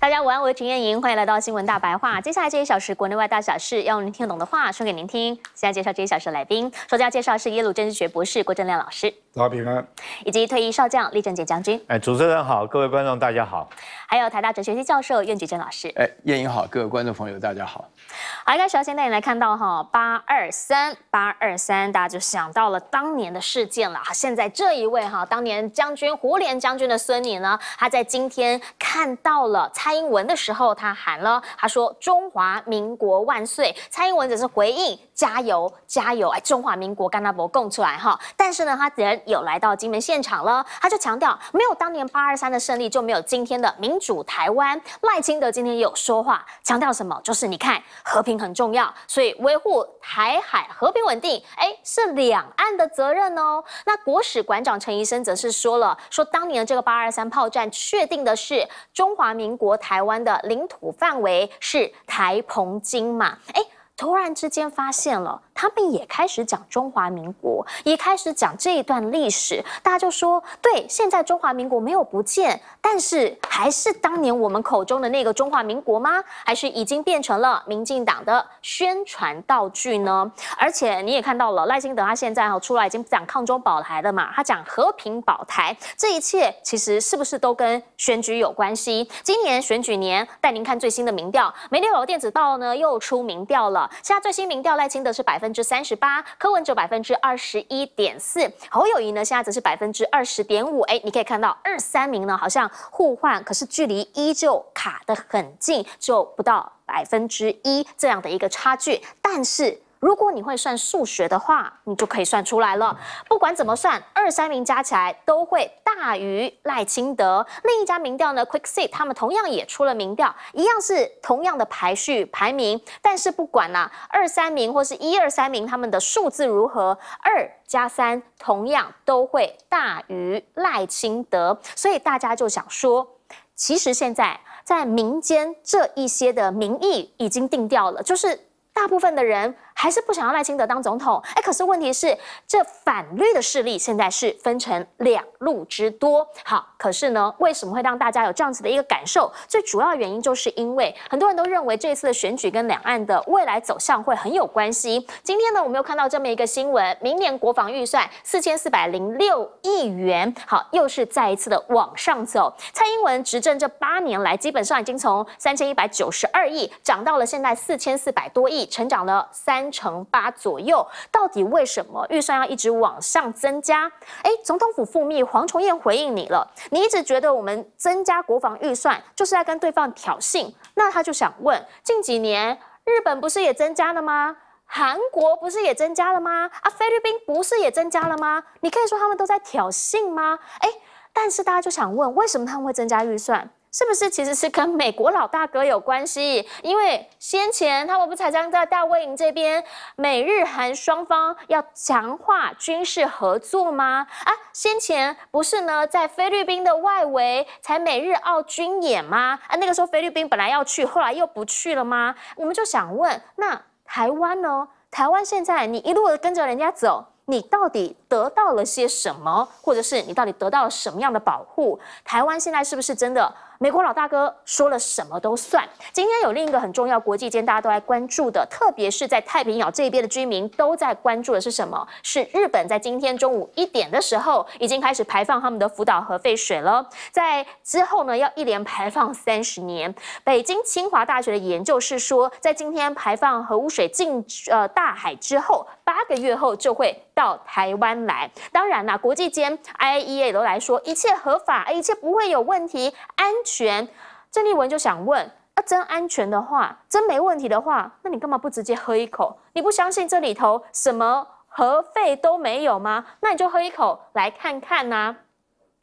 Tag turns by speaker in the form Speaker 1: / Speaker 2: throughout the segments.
Speaker 1: 大家午安，我是陈燕莹，欢迎来到新闻大白话。接下来这一小时，国内外大小事，用您听得懂的话说给您听。现在介绍这一小时的来宾，首先要介绍是耶鲁政治学博士郭正亮老师，早平安。以及退役少将李正杰将军。
Speaker 2: 哎，主持人好，各位观众大家好。
Speaker 1: 还有台大哲学系教授苑举正老师。
Speaker 2: 哎，燕莹好，各位观众朋友大家好。
Speaker 1: 好，一开始要先带你来看到哈，八二三，八二三，大家就想到了当年的事件了。现在这一位哈，当年将军胡琏将军的孙女呢，她在今天看到了蔡。蔡英文的时候，他喊了，他说“中华民国万岁”。蔡英文则是回应。加油，加油！哎，中华民国甘大伯供出来哈，但是呢，他人有来到金门现场了，他就强调，没有当年八二三的胜利，就没有今天的民主台湾。赖清德今天也有说话，强调什么？就是你看，和平很重要，所以维护台海和平稳定，哎，是两岸的责任哦。那国史馆长陈医生则是说了，说当年的这个八二三炮战，确定的是中华民国台湾的领土范围是台澎金马，哎。突然之间发现了。他们也开始讲中华民国，也开始讲这一段历史，大家就说：对，现在中华民国没有不见，但是还是当年我们口中的那个中华民国吗？还是已经变成了民进党的宣传道具呢？而且你也看到了，赖清德他现在哈出来已经讲抗中保台了嘛，他讲和平保台，这一切其实是不是都跟选举有关系？今年选举年，带您看最新的民调，美丽岛电子报呢又出民调了，现在最新民调，赖清德是百分。分之三十八，柯文哲百分之二十一点四，侯友谊呢现在则是百分之二十点五。哎，你可以看到二三名呢好像互换，可是距离依旧卡得很近，就不到百分之一这样的一个差距，但是。如果你会算数学的话，你就可以算出来了。不管怎么算，二三名加起来都会大于赖清德。另一家民调呢，QuickSet，他们同样也出了民调，一样是同样的排序排名。但是不管呐，二三名或是一二三名，他们的数字如何，二加三同样都会大于赖清德。所以大家就想说，其实现在在民间这一些的民意已经定掉了，就是大部分的人。还是不想要赖清德当总统，哎，可是问题是，这反绿的势力现在是分成两路之多。好，可是呢，为什么会让大家有这样子的一个感受？最主要的原因就是因为很多人都认为这次的选举跟两岸的未来走向会很有关系。今天呢，我们又看到这么一个新闻：，明年国防预算四千四百零六亿元，好，又是再一次的往上走。蔡英文执政这八年来，基本上已经从三千一百九十二亿涨到了现在四千四百多亿，成长了三。乘八左右，到底为什么预算要一直往上增加？哎，总统府副秘黄崇彦回应你了。你一直觉得我们增加国防预算就是在跟对方挑衅，那他就想问：近几年日本不是也增加了吗？韩国不是也增加了吗？啊，菲律宾不是也增加了吗？你可以说他们都在挑衅吗？哎，但是大家就想问，为什么他们会增加预算？是不是其实是跟美国老大哥有关系？因为先前他们不才将在大卫营这边美日韩双方要强化军事合作吗？啊，先前不是呢，在菲律宾的外围才美日澳军演吗？啊，那个时候菲律宾本来要去，后来又不去了吗？我们就想问，那台湾呢？台湾现在你一路跟着人家走，你到底得到了些什么？或者是你到底得到了什么样的保护？台湾现在是不是真的？美国老大哥说了什么都算。今天有另一个很重要，国际间大家都来关注的，特别是在太平洋这一边的居民都在关注的是什么？是日本在今天中午一点的时候已经开始排放他们的福岛核废水了。在之后呢，要一连排放三十年。北京清华大学的研究是说，在今天排放核污水进呃大海之后，八个月后就会到台湾来。当然啦，国际间 I E A 都来说一切合法，一切不会有问题，安。全郑丽文就想问：啊，真安全的话，真没问题的话，那你干嘛不直接喝一口？你不相信这里头什么核废都没有吗？那你就喝一口来看看呐。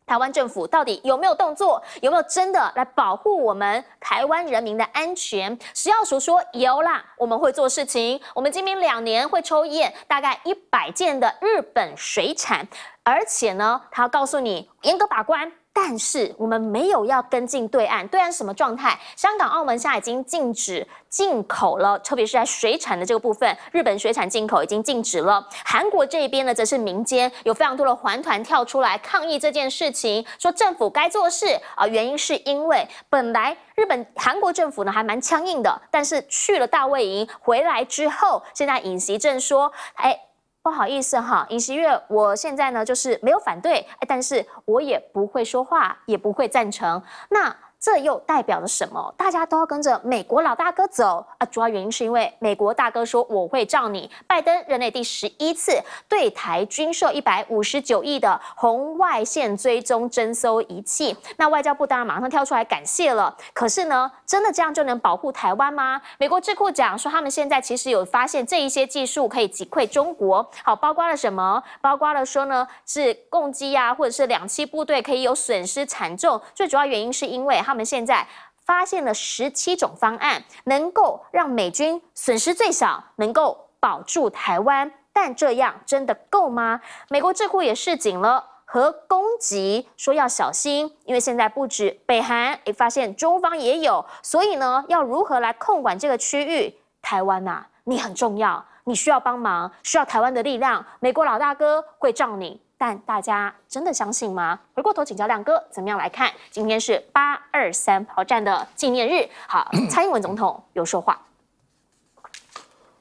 Speaker 1: 台湾政府到底有没有动作？有没有真的来保护我们台湾人民的安全？石耀曙说：有啦，我们会做事情。我们今年两年会抽验大概一百件的日本水产，而且呢，他告诉你严格把关。但是我们没有要跟进对岸，对岸什么状态？香港、澳门现在已经禁止进口了，特别是在水产的这个部分，日本水产进口已经禁止了。韩国这边呢，则是民间有非常多的环团跳出来抗议这件事情，说政府该做事啊。原因是因为本来日本、韩国政府呢还蛮强硬的，但是去了大卫营回来之后，现在尹锡镇说，哎。不好意思哈，尹喜月，我现在呢就是没有反对，但是我也不会说话，也不会赞成。那。这又代表了什么？大家都要跟着美国老大哥走啊！主要原因是因为美国大哥说我会照你。拜登人类第十一次对台军售一百五十九亿的红外线追踪侦搜仪器。那外交部当然马上跳出来感谢了。可是呢，真的这样就能保护台湾吗？美国智库讲说，他们现在其实有发现这一些技术可以击溃中国。好，包括了什么？包括了说呢，是攻击啊，或者是两栖部队可以有损失惨重。最主要原因是因为。他们现在发现了十七种方案，能够让美军损失最少，能够保住台湾。但这样真的够吗？美国智库也示警了，和攻击说要小心，因为现在不止北韩，也发现中方也有。所以呢，要如何来控管这个区域？台湾呐，你很重要，你需要帮忙，需要台湾的力量，美国老大哥会罩你。但大家真的相信吗？回过头请教亮哥，怎么样来看？今天是八二三炮战的纪念日，好，蔡英文总统有说话。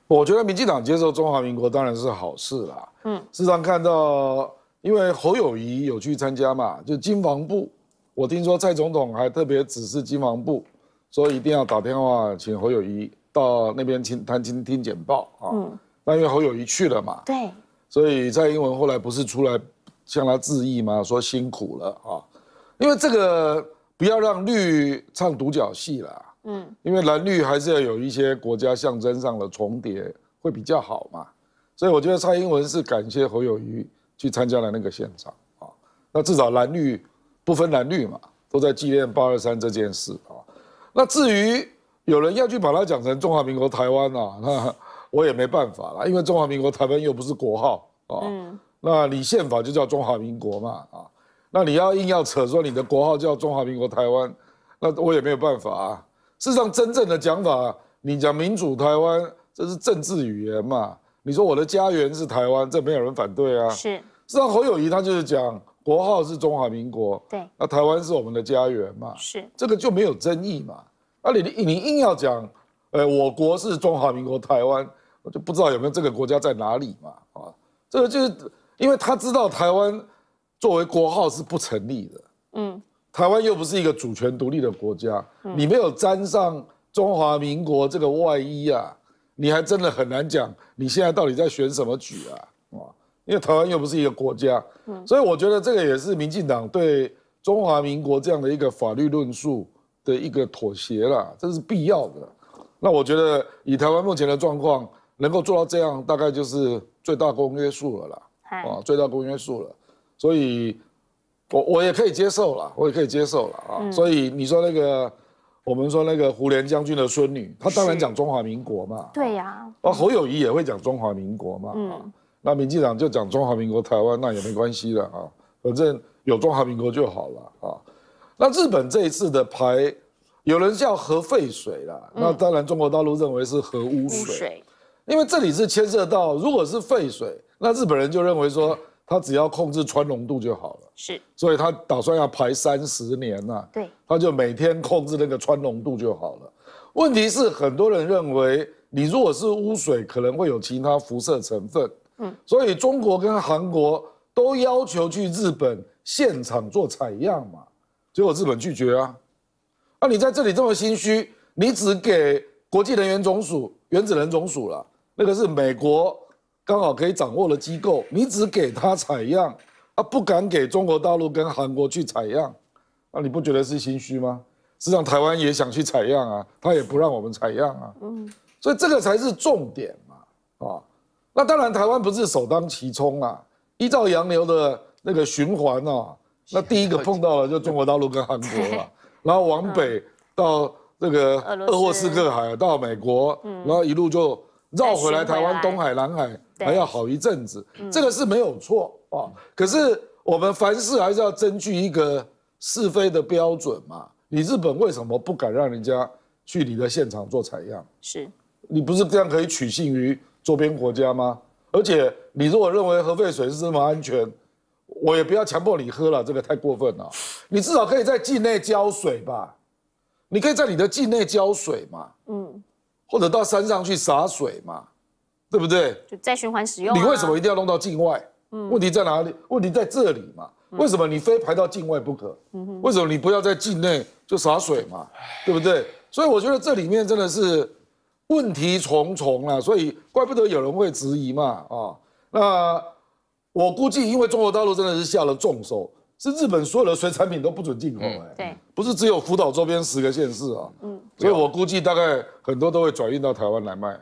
Speaker 3: 我觉得民进党接受中华民国当然是好事啦。嗯，时常看到，因为侯友谊有去参加嘛，就金防部，我听说蔡总统还特别指示金防部，说一定要打电话请侯友谊到那边听，他听听简报啊。嗯，那因为侯友谊去了嘛。对。所以蔡英文后来不是出来向他致意吗？说辛苦了啊，因为这个不要让绿唱独角戏啦，嗯，因为蓝绿还是要有一些国家象征上的重叠会比较好嘛。所以我觉得蔡英文是感谢侯友谊去参加了那个现场啊，那至少蓝绿不分蓝绿嘛，都在纪念八二三这件事啊。那至于有人要去把它讲成中华民国台湾啊，那。我也没办法了，因为中华民国台湾又不是国号啊。嗯，那你宪法就叫中华民国嘛啊，那你要硬要扯说你的国号叫中华民国台湾，那我也没有办法。事实上，真正的讲法，你讲民主台湾，这是政治语言嘛。你说我的家园是台湾，这没有人反对啊。是。事实上，侯友谊他就是讲国号是中华民国。对。那台湾是我们的家园嘛。是。这个就没有争议嘛。啊，你你硬要讲。呃，我国是中华民国台湾，我就不知道有没有这个国家在哪里嘛？啊，这个就是因为他知道台湾作为国号是不成立的，嗯，台湾又不是一个主权独立的国家，你没有沾上中华民国这个外衣啊，你还真的很难讲你现在到底在选什么举啊？啊，因为台湾又不是一个国家，所以我觉得这个也是民进党对中华民国这样的一个法律论述的一个妥协啦，这是必要的。那我觉得以台湾目前的状况，能够做到这样，大概就是最大公约数了啦。啊，最大公约数了，所以，我我也可以接受了，我也可以接受了啊。所以你说那个，我们说那个胡连将军的孙女，她当然讲中华民国嘛。
Speaker 1: 对呀。哦，侯
Speaker 3: 友谊也会讲中华民国嘛。嗯。那民进党就讲中华民国台湾，那也没关系了啊，反正有中华民国就好了啊。那日本这一次的排。有人叫核废水啦，那当然中国大陆认为是核污水，因为这里是牵涉到，如果是废水，那日本人就认为说他只要控制穿浓度就好了，是，所以他打算要排三十年呐，对，他就每天控制那个穿浓度就好了。问题是很多人认为你如果是污水，可能会有其他辐射成分，嗯，所以中国跟韩国都要求去日本现场做采样嘛，结果日本拒绝啊。那你在这里这么心虚，你只给国际能源总署、原子能总署了，那个是美国刚好可以掌握的机构，你只给他采样，啊，不敢给中国大陆跟韩国去采样，啊，你不觉得是心虚吗？实际上台湾也想去采样啊，他也不让我们采样啊，嗯，所以这个才是重点嘛，啊，那当然台湾不是首当其冲啊，依照洋流的那个循环啊，那第一个碰到了就中国大陆跟韩国了。然后往北到这个鄂霍次克海，到美国，然后一路就绕回来台湾东海、南海，还要好一阵子。这个是没有错啊。可是我们凡事还是要根据一个是非的标准嘛。你日本为什么不敢让人家去你的现场做采样？是，你不是这样可以取信于周边国家吗？而且你如果认为核废水是这么安全？我也不要强迫你喝了，这个太过分了。你至少可以在境内浇水吧，你可以在你的境内浇水嘛，嗯，或者到山上去洒水嘛，对不对？
Speaker 1: 就再循环使用。你为什么一
Speaker 3: 定要弄到境外？嗯，问题在哪里？问题在这里嘛，为什么你非排到境外不可？嗯哼。为什么你不要在境内就洒水嘛？对不对？所以我觉得这里面真的是问题重重了，所以怪不得有人会质疑嘛，啊，那。我估计，因为中国大陆真的是下了重手，是日本所有的水产品都不准进口，哎，对，不是只有福岛周边十个县市啊，嗯，所以我估计大概很多都会转运到台湾来卖，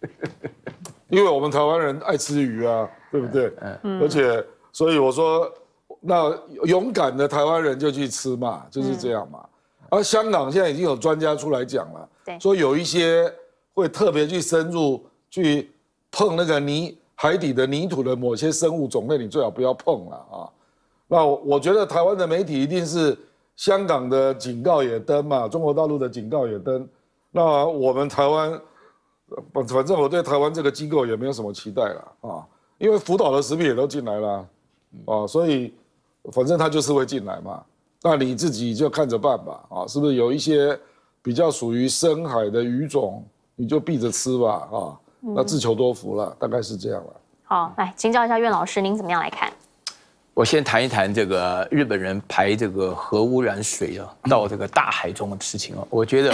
Speaker 3: 因为我们台湾人爱吃鱼啊，对不对？嗯，而且所以我说，那勇敢的台湾人就去吃嘛，就是这样嘛。而香港现在已经有专家出来讲了，说有一些会特别去深入去碰那个泥。海底的泥土的某些生物种类，你最好不要碰了啊。那我觉得台湾的媒体一定是香港的警告也登嘛，中国大陆的警告也登。那我们台湾，反正我对台湾这个机构也没有什么期待了啊。因为福岛的食品也都进来了，啊，所以反正他就是会进来嘛。那你自己就看着办吧啊，是不是有一些比较属于深海的鱼种，你就避着吃吧啊。那自求多福了，大概是这样了。
Speaker 1: 好，来请教一下苑老师，您怎么样来看？
Speaker 2: 我先谈一谈这个日本人排这个核污染水啊，到这个大海中的事情啊，我觉得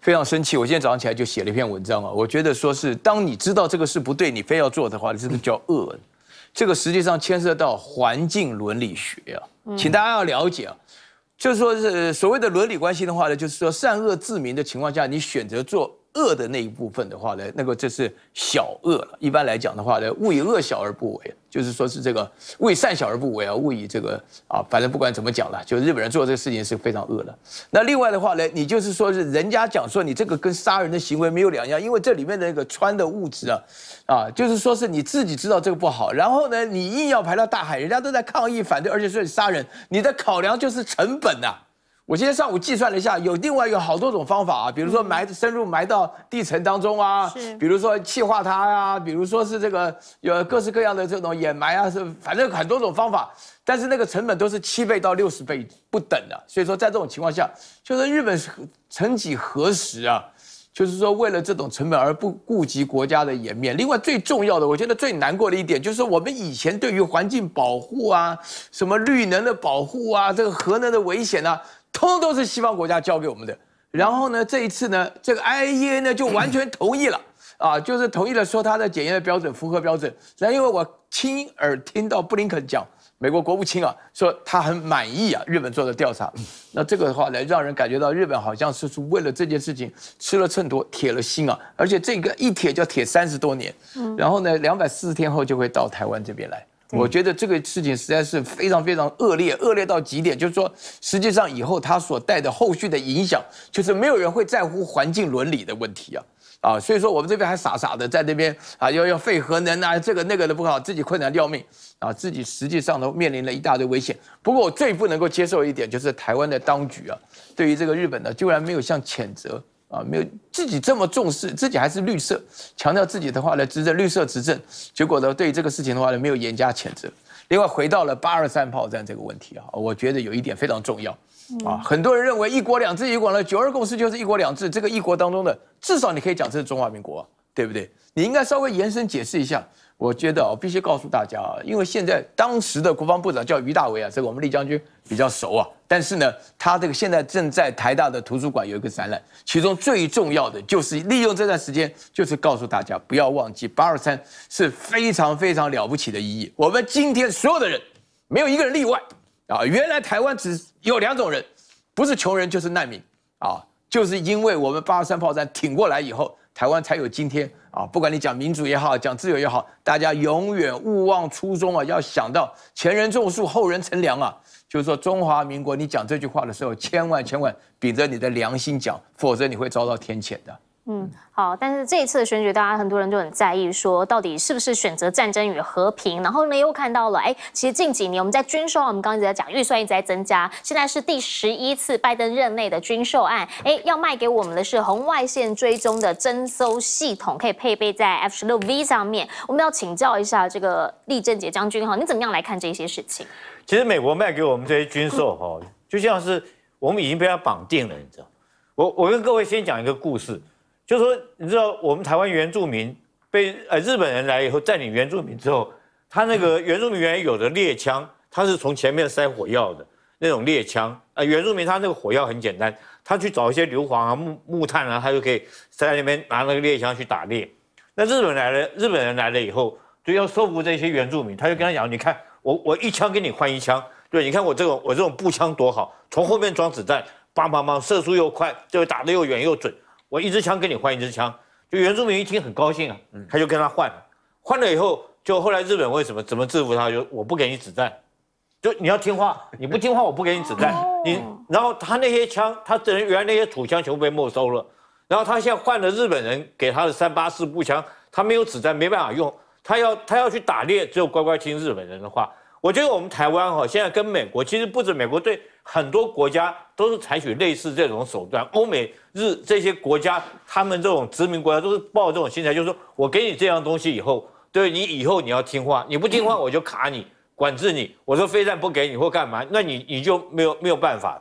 Speaker 2: 非常生气。我今天早上起来就写了一篇文章啊，我觉得说是，当你知道这个事不对，你非要做的话，这个叫恶。这个实际上牵涉到环境伦理学啊，请大家要了解啊，就是说是所谓的伦理关系的话呢，就是说善恶自明的情况下，你选择做。恶的那一部分的话呢，那个这是小恶了。一般来讲的话呢，勿以恶小而不为，就是说是这个勿善小而不为啊，勿以这个啊，反正不管怎么讲了，就日本人做这个事情是非常恶的。那另外的话呢，你就是说是人家讲说你这个跟杀人的行为没有两样，因为这里面的那个穿的物质啊，啊，就是说是你自己知道这个不好，然后呢，你硬要排到大海，人家都在抗议反对，而且说你杀人，你的考量就是成本呐。我今天上午计算了一下，有另外一个好多种方法啊，比如说埋深入埋到地层当中啊，是，比如说气化它啊，比如说是这个有各式各样的这种掩埋啊，是，反正很多种方法，但是那个成本都是七倍到六十倍不等的，所以说在这种情况下，就是日本是曾几何时啊，就是说为了这种成本而不顾及国家的颜面。另外最重要的，我觉得最难过的一点就是我们以前对于环境保护啊，什么绿能的保护啊，这个核能的危险啊。通都是西方国家交给我们的，然后呢，这一次呢，这个 IEA 呢就完全同意了啊，就是同意了说他的检验的标准符合标准。那因为我亲耳听到布林肯讲，美国国务卿啊说他很满意啊，日本做的调查。那这个的话呢，让人感觉到日本好像是是为了这件事情吃了秤砣铁了心啊，而且这个一铁就铁三十多年，然后呢，两百四十天后就会到台湾这边来。我觉得这个事情实在是非常非常恶劣，恶劣到极点。就是说，实际上以后它所带的后续的影响，就是没有人会在乎环境伦理的问题啊啊！所以说，我们这边还傻傻的在那边啊，要要废核能啊，这个那个的不好，自己困难要命啊，自己实际上都面临了一大堆危险。不过我最不能够接受一点，就是台湾的当局啊，对于这个日本呢，居然没有像谴责。啊，没有自己这么重视，自己还是绿色，强调自己的话呢，执政绿色执政，结果呢，对于这个事情的话呢，没有严加谴责。另外，回到了八二三炮战这个问题啊，我觉得有一点非常重要啊。很多人认为一国两制也管了，九二共识就是一国两制，这个一国当中的至少你可以讲这是中华民国，对不对？你应该稍微延伸解释一下。我觉得我必须告诉大家啊，因为现在当时的国防部长叫于大为啊，这个我们李将军比较熟啊。但是呢，他这个现在正在台大的图书馆有一个展览，其中最重要的就是利用这段时间，就是告诉大家不要忘记八二三是非常非常了不起的意义。我们今天所有的人没有一个人例外啊。原来台湾只有两种人，不是穷人就是难民啊。就是因为我们八二三炮战挺过来以后，台湾才有今天。啊，不管你讲民主也好，讲自由也好，大家永远勿忘初衷啊！要想到前人种树，后人乘凉啊。就是说，中华民国，你讲这句话的时候，千万千万秉着你的良心讲，否则你会遭到天谴的。
Speaker 1: 嗯，好，但是这一次的选举，大家很多人就很在意，说到底是不是选择战争与和平？然后呢，又看到了，哎，其实近几年我们在军售，我们刚才在讲预算一直在增加，现在是第十一次拜登任内的军售案，哎，要卖给我们的是红外线追踪的征搜系统，可以配备在 F 十六 V 上面。我们要请教一下这个厉正杰将军哈，你怎么样来看这些事情？
Speaker 4: 其实美国卖给我们这些军售哈，就像是我们已经被他绑定了，你知道？我我跟各位先讲一个故事。就说你知道我们台湾原住民被呃日本人来以后占领原住民之后，他那个原住民原有的猎枪，他是从前面塞火药的那种猎枪，呃原住民他那个火药很简单，他去找一些硫磺啊木木炭啊，他就可以塞那边拿那个猎枪去打猎。那日本来了，日本人来了以后，就要收服这些原住民，他就跟他讲，你看我我一枪给你换一枪，对，你看我这种我这种步枪多好，从后面装子弹，砰砰砰，射速又快，就会打得又远又准。我一支枪跟你换一支枪，就原住民一听很高兴啊，他就跟他换，换了以后就后来日本为什么怎么制服他？就我不给你子弹，就你要听话，你不听话我不给你子弹。你然后他那些枪，他等原来那些土枪全部被没收了，然后他现在换了日本人给他的三八四步枪，他没有子弹没办法用，他要他要去打猎只有乖乖听日本人的话。我觉得我们台湾哈现在跟美国其实不止美国对。很多国家都是采取类似这种手段，欧美日这些国家，他们这种殖民国家都是抱这种心态，就是说我给你这样东西以后，对你以后你要听话，你不听话我就卡你，管制你，我说非战不给你或干嘛，那你你就没有没有办法。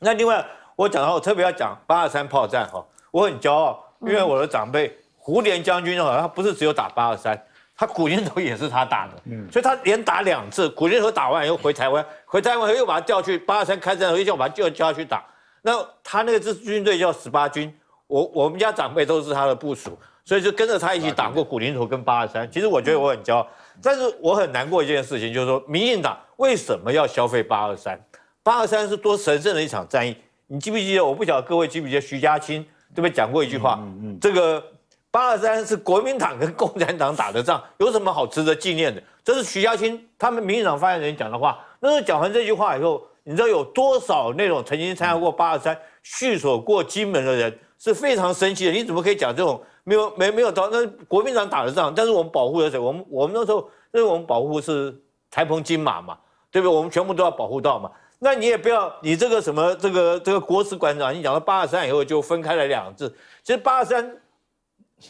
Speaker 4: 那另外我讲的话，我特别要讲八二三炮战哈，我很骄傲，因为我的长辈胡琏将军哈，他不是只有打八二三。他古林头也是他打的，所以他连打两次。古林头打完又回台湾，回台湾又把他调去八二三开战，又叫把他叫叫他去打。那他那个支军队叫十八军，我我们家长辈都是他的部署，所以就跟着他一起打过古林头跟八二三。其实我觉得我很骄傲，但是我很难过一件事情，就是说民进党为什么要消费八二三？八二三是多神圣的一场战役，你记不记得？我不晓得各位记不记得徐家清这边讲过一句话，这个。八二三是国民党跟共产党打的仗，有什么好值得纪念的？这是徐家清他们民进党发言人讲的话。那时候讲完这句话以后，你知道有多少那种曾经参加过八二三、戍守过金门的人是非常生气的。你怎么可以讲这种没有、没、没有到？那国民党打的仗，但是我们保护了谁？我们、我们那时候，因为我们保护是台澎金马嘛，对不对？我们全部都要保护到嘛。那你也不要你这个什么这个这个国史馆长，你讲到八二三以后就分开了两字。其实八二三。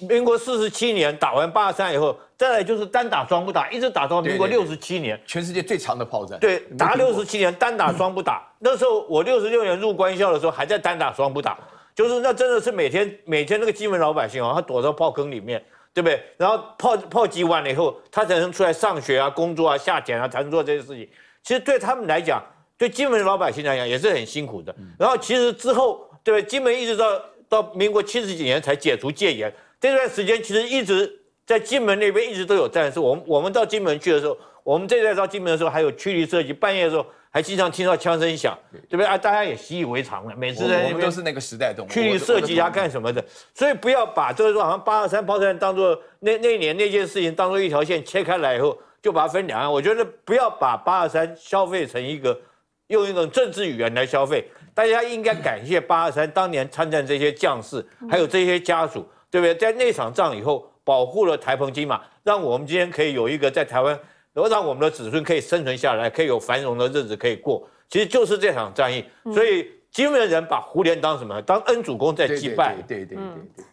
Speaker 4: 民国四十七年打完八十三以后，再来就是单打双不打，一直打到民国六十七年，
Speaker 2: 全世界最长的炮战。对，打六
Speaker 4: 十七年单打双不打。那时候我六十六年入官校的时候，还在单打双不打，就是那真的是每天每天那个金门老百姓啊，他躲到炮坑里面，对不对？然后炮炮击完了以后，他才能出来上学啊、工作啊、下田啊，才能做这些事情。其实对他们来讲，对金门老百姓来讲也是很辛苦的。然后其实之后，对金门一直到到民国七十几年才解除戒严。这段时间其实一直在金门那边一直都有战事。我们我们到金门去的时候，我们这代到金门的时候还有驱离射击，半夜的时候还经常听到枪声响，对不对？啊，大家也习以为常了。每次我们都是那个时
Speaker 2: 代，都驱离射击啊，干
Speaker 4: 什么的？所以不要把就是说好像八二三炮战当做那那年那件事情当做一条线切开来以后，就把它分两岸。我觉得不要把八二三消费成一个用一种政治语言来消费。大家应该感谢八二三当年参战这些将士，还有这些家属。对不对？在那场仗以后，保护了台澎金马，让我们今天可以有一个在台湾，然后让我们的子孙可以生存下来，可以有繁荣的日子可以过，其实就是这场战役。所以，金门人把胡琏当什么？当恩主公在祭拜。对
Speaker 5: 对对对。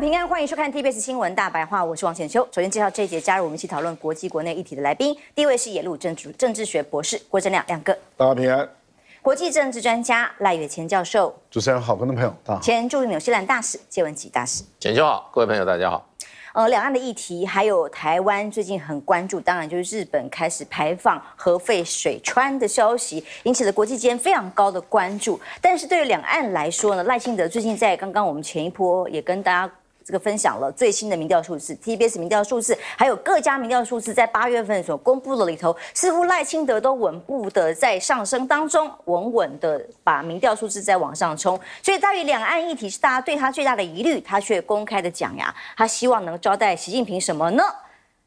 Speaker 6: 平安，欢迎收看 TBS 新闻大白话，我是王显秋。首先介绍这一节加入我们一起讨论国际国内议题的来宾，第一位是野路政主政治学博士郭正亮，亮哥，大家平安。国际政治专家赖月千教授，
Speaker 7: 主持人好，观众朋友好。
Speaker 6: 前驻纽西兰大使谢文吉大使，
Speaker 5: 显修好，各位朋友大家好。
Speaker 6: 呃，两岸的议题还有台湾最近很关注，当然就是日本开始排放核废水川的消息，引起了国际间非常高的关注。但是对于两岸来说呢，赖幸德最近在刚刚我们前一波也跟大家。这个分享了最新的民调数字，TBS 民调数字，还有各家民调数字，在八月份所公布的里头，似乎赖清德都稳步的在上升当中，稳稳的把民调数字在往上冲。所以，在于两岸议题是大家对他最大的疑虑，他却公开的讲呀，他希望能招待习近平什么呢？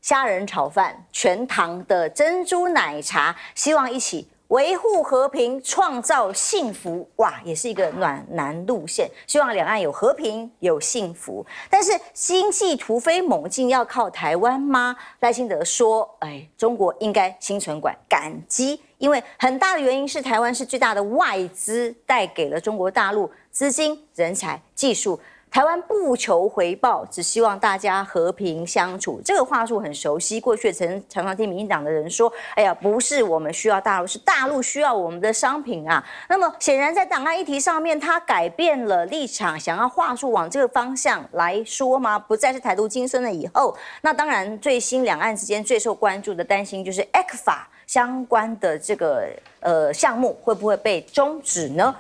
Speaker 6: 虾仁炒饭，全糖的珍珠奶茶，希望一起。维护和平，创造幸福，哇，也是一个暖男路线。希望两岸有和平，有幸福。但是经济突飞猛进，要靠台湾吗？赖清德说：“哎，中国应该心存感感激，因为很大的原因是台湾是巨大的外资带给了中国大陆资金、人才、技术。”台湾不求回报，只希望大家和平相处。这个话术很熟悉，过去常常常听民进党的人说：“哎呀，不是我们需要大陆，是大陆需要我们的商品啊。”那么显然，在档案议题上面，他改变了立场，想要话术往这个方向来说吗？不再是台独精神了。以后，那当然，最新两岸之间最受关注的担心就是 e c 法相关的这个呃项目会不会被终止呢？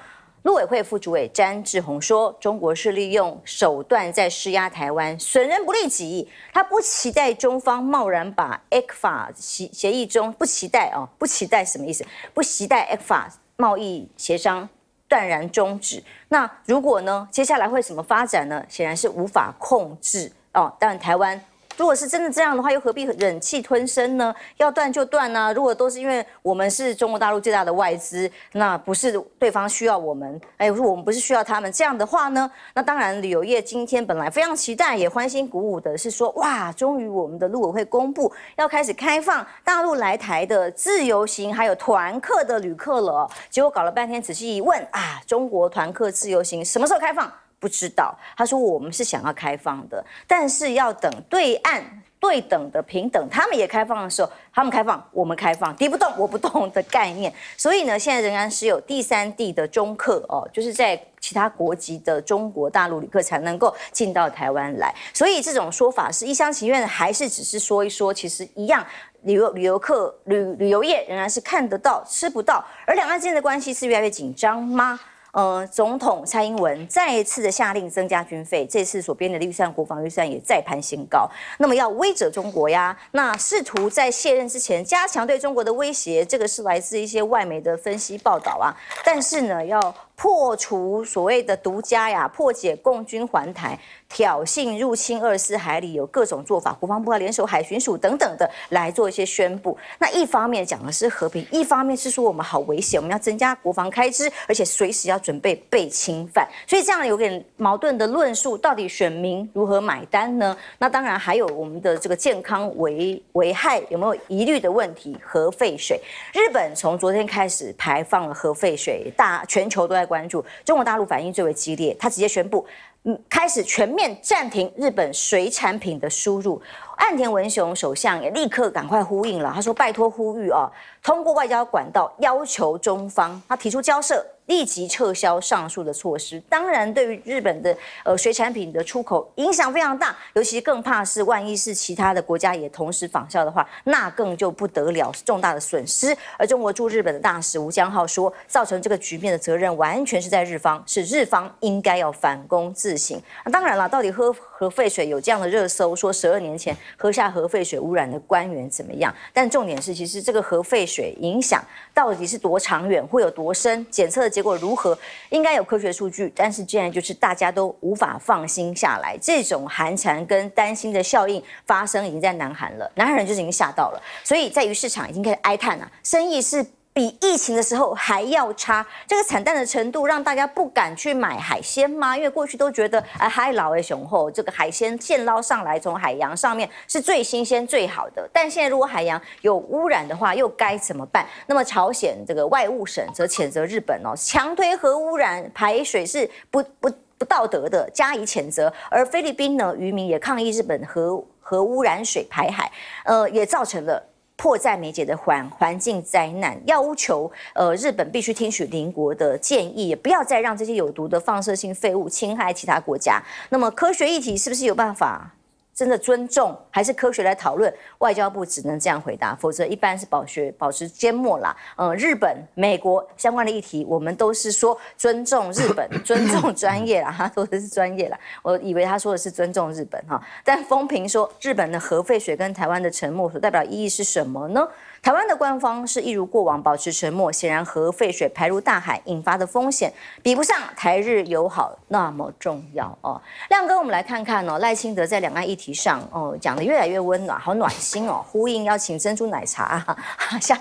Speaker 6: 陆委会副主委詹志宏说：“中国是利用手段在施压台湾，损人不利己。他不期待中方贸然把 APEC 协协议中不期待哦，不期待什么意思？不期待 e p 法 c 贸易协商断然终止。那如果呢，接下来会怎么发展呢？显然是无法控制哦。当然，台湾。”如果是真的这样的话，又何必忍气吞声呢？要断就断啊！如果都是因为我们是中国大陆最大的外资，那不是对方需要我们？哎，我们不是需要他们？这样的话呢？那当然，旅游业今天本来非常期待，也欢欣鼓舞的是说，哇，终于我们的陆委会公布要开始开放大陆来台的自由行，还有团客的旅客了。结果搞了半天，仔细一问啊，中国团客自由行什么时候开放？不知道，他说我们是想要开放的，但是要等对岸对等的平等，他们也开放的时候，他们开放，我们开放，敌不动我不动的概念。所以呢，现在仍然是有第三地的中客哦，就是在其他国籍的中国大陆旅客才能够进到台湾来。所以这种说法是一厢情愿，还是只是说一说？其实一样，旅游、旅游客、旅旅游业仍然是看得到、吃不到，而两岸之间的关系是越来越紧张吗？呃，总统蔡英文再一次的下令增加军费，这次所编的预算，国防预算也再攀新高。那么要威脅中国呀，那试图在卸任之前加强对中国的威胁，这个是来自一些外媒的分析报道啊。但是呢，要破除所谓的独家呀，破解共军环台挑衅入侵二四海里，有各种做法，国防部要联手海巡署等等的来做一些宣布。那一方面讲的是和平，一方面是说我们好危险，我们要增加国防开支，而且随时要。准备被侵犯，所以这样有点矛盾的论述，到底选民如何买单呢？那当然还有我们的这个健康危危害有没有疑虑的问题？核废水，日本从昨天开始排放了核废水，大全球都在关注，中国大陆反应最为激烈，他直接宣布，嗯，开始全面暂停日本水产品的输入。岸田文雄首相也立刻赶快呼应了，他说：“拜托呼吁啊，通过外交管道要求中方，他提出交涉，立即撤销上述的措施。当然，对于日本的呃水产品的出口影响非常大，尤其更怕是万一是其他的国家也同时仿效的话，那更就不得了，重大的损失。而中国驻日本的大使吴江浩说，造成这个局面的责任完全是在日方，是日方应该要反躬自省。那、当然了，到底喝。”核废水有这样的热搜，说十二年前喝下核废水污染的官员怎么样？但重点是，其实这个核废水影响到底是多长远，会有多深？检测的结果如何？应该有科学数据，但是竟然就是大家都无法放心下来。这种寒蝉跟担心的效应发生已经在南韩了，南韩人就是已经吓到了，所以在于市场已经开始哀叹了，生意是。比疫情的时候还要差，这个惨淡的程度让大家不敢去买海鲜吗？因为过去都觉得，哎，海老的雄厚，这个海鲜现捞上来，从海洋上面是最新鲜最好的。但现在如果海洋有污染的话，又该怎么办？那么朝鲜这个外务省则谴责日本哦，强推核污染排水是不不不道德的，加以谴责。而菲律宾呢，渔民也抗议日本核核污染水排海，呃，也造成了。迫在眉睫的环环境灾难，要求呃日本必须听取邻国的建议，也不要再让这些有毒的放射性废物侵害其他国家。那么，科学议题是不是有办法？真的尊重还是科学来讨论？外交部只能这样回答，否则一般是保学保持缄默啦。嗯，日本、美国相关的议题，我们都是说尊重日本、尊重专业啦。他说的是专业啦，我以为他说的是尊重日本哈。但风评说，日本的核废水跟台湾的沉默所代表意义是什么呢？台湾的官方是一如过往保持沉默，显然核废水排入大海引发的风险，比不上台日友好那么重要哦。亮哥，我们来看看哦，赖清德在两岸议题上哦讲的越来越温暖，好暖心哦，呼应要请珍珠奶茶、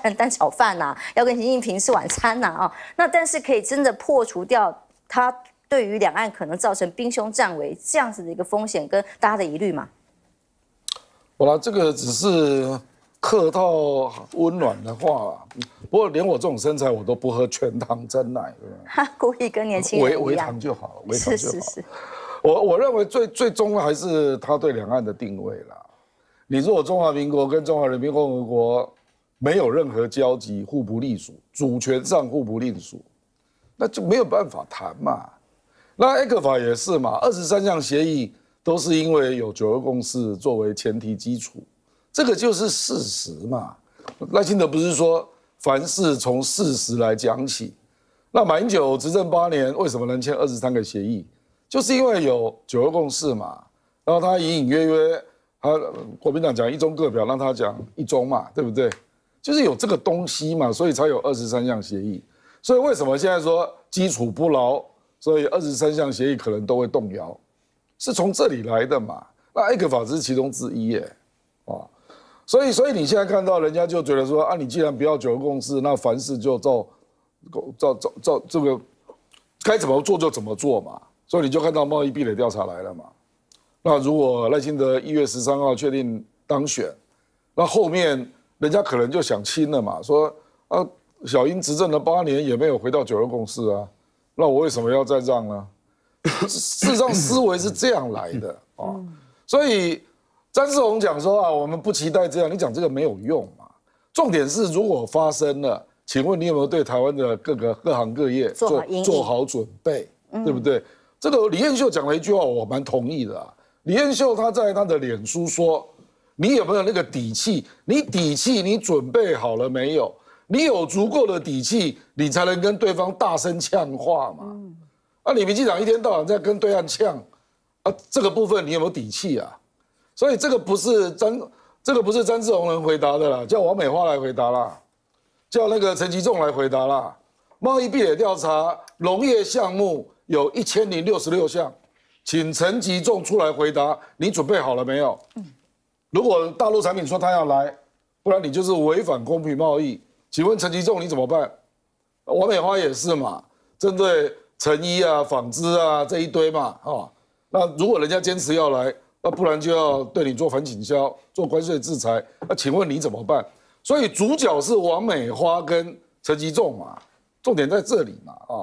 Speaker 6: 仁蛋炒饭呐，要跟习近平吃晚餐呐啊。那但是可以真的破除掉他对于两岸可能造成兵凶战危这样子的一个风险跟大家的疑虑吗？
Speaker 3: 好了，这个只是。客套温暖的话，不过连我这种身材，我都不喝全糖真
Speaker 6: 奶。他故意跟年轻人不一糖就
Speaker 3: 好了，维糖就好。是是是。我我认为最最终还是他对两岸的定位了。你如果中华民国跟中华人民共和国没有任何交集，互不隶属，主权上互不隶属，那就没有办法谈嘛。那《埃克法》也是嘛，二十三项协议都是因为有九二共识作为前提基础。这个就是事实嘛？赖清德不是说凡事从事实来讲起？那满九执政八年，为什么能签二十三个协议？就是因为有九二共识嘛。然后他隐隐约约，他国民党讲一中各表，让他讲一中嘛，对不对？就是有这个东西嘛，所以才有二十三项协议。所以为什么现在说基础不牢，所以二十三项协议可能都会动摇？是从这里来的嘛？那艾克法是其中之一耶，啊。所以，所以你现在看到人家就觉得说啊，你既然不要九二共识，那凡事就照，照照照这个，该怎么做就怎么做嘛。所以你就看到贸易壁垒调查来了嘛。那如果赖清德一月十三号确定当选，那后面人家可能就想清了嘛，说啊，小英执政了八年也没有回到九二共识啊，那我为什么要再让呢？事实上，思维是这样来的啊，所以。张世宏讲说啊，我们不期待这样。你讲这个没有用嘛？重点是，如果发生了，请问你有没有对台湾的各个各行各业做好做好准备，对不对？这个李彦秀讲了一句话，我蛮同意的啊。李彦秀他在他的脸书说：“你有没有那个底气？你底气？你准备好了没有？你有足够的底气，你才能跟对方大声呛话嘛。”嗯。啊，李明进长一天到晚在跟对岸呛啊，这个部分你有没有底气啊？所以这个不是詹，这个不是詹志宏能回答的啦，叫王美花来回答啦，叫那个陈吉仲来回答啦。贸易壁垒调查，农业项目有一千零六十六项，请陈吉仲出来回答，你准备好了没有？如果大陆产品说他要来，不然你就是违反公平贸易。请问陈吉仲你怎么办？王美花也是嘛，针对成衣啊、纺织啊这一堆嘛，哈，那如果人家坚持要来。那不然就要对你做反倾销、做关税制裁。那请问你怎么办？所以主角是王美花跟陈吉仲嘛，重点在这里嘛，啊！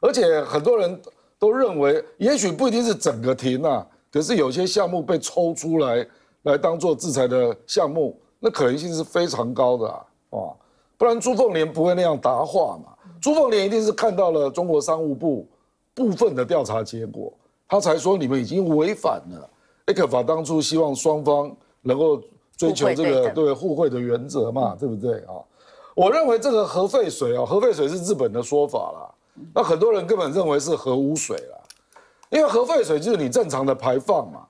Speaker 3: 而且很多人都认为，也许不一定是整个停啊，可是有些项目被抽出来，来当做制裁的项目，那可能性是非常高的啊。不然朱凤莲不会那样答话嘛。朱凤莲一定是看到了中国商务部部分的调查结果，他才说你们已经违反了。麦克法当初希望双方能够追求这个对互惠的原则嘛，对不对啊？我认为这个核废水哦，核废水是日本的说法啦。那很多人根本认为是核污水啦，因为核废水就是你正常的排放嘛。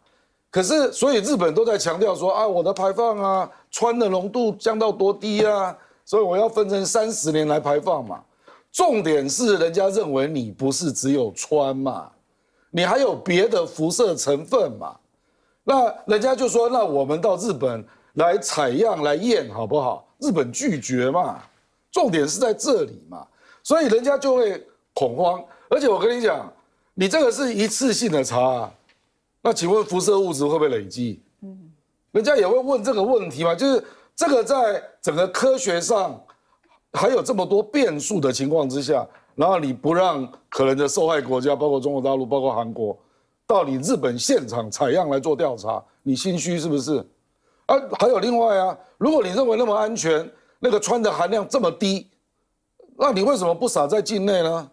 Speaker 3: 可是，所以日本都在强调说啊，我的排放啊，氚的浓度降到多低啊？所以我要分成三十年来排放嘛。重点是人家认为你不是只有氚嘛，你还有别的辐射成分嘛。那人家就说，那我们到日本来采样来验好不好？日本拒绝嘛，重点是在这里嘛，所以人家就会恐慌。而且我跟你讲，你这个是一次性的查，那请问辐射物质会不会累积？嗯，人家也会问这个问题嘛，就是这个在整个科学上还有这么多变数的情况之下，然后你不让可能的受害国家，包括中国大陆，包括韩国。到你日本现场采样来做调查，你心虚是不是？啊，还有另外啊，如果你认为那么安全，那个穿的含量这么低，那你为什么不撒在境内呢？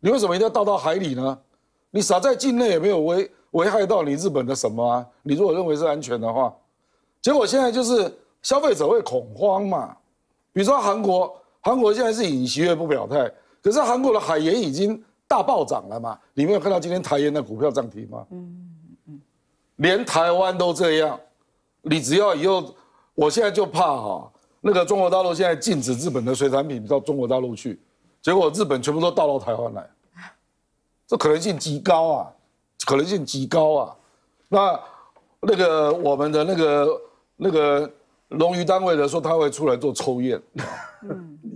Speaker 3: 你为什么一定要倒到海里呢？你撒在境内也没有危危害到你日本的什么啊？你如果认为是安全的话，结果现在就是消费者会恐慌嘛。比如说韩国，韩国现在是尹锡悦不表态，可是韩国的海盐已经。大暴涨了嘛？你没有看到今天台研的股票涨停吗？嗯嗯，连台湾都这样，你只要以后，我现在就怕哈，那个中国大陆现在禁止日本的水产品到中国大陆去，结果日本全部都倒到台湾来，这可能性极高啊，可能性极高啊，那那个我们的那个那个龙鱼单位的说他会出来做抽验。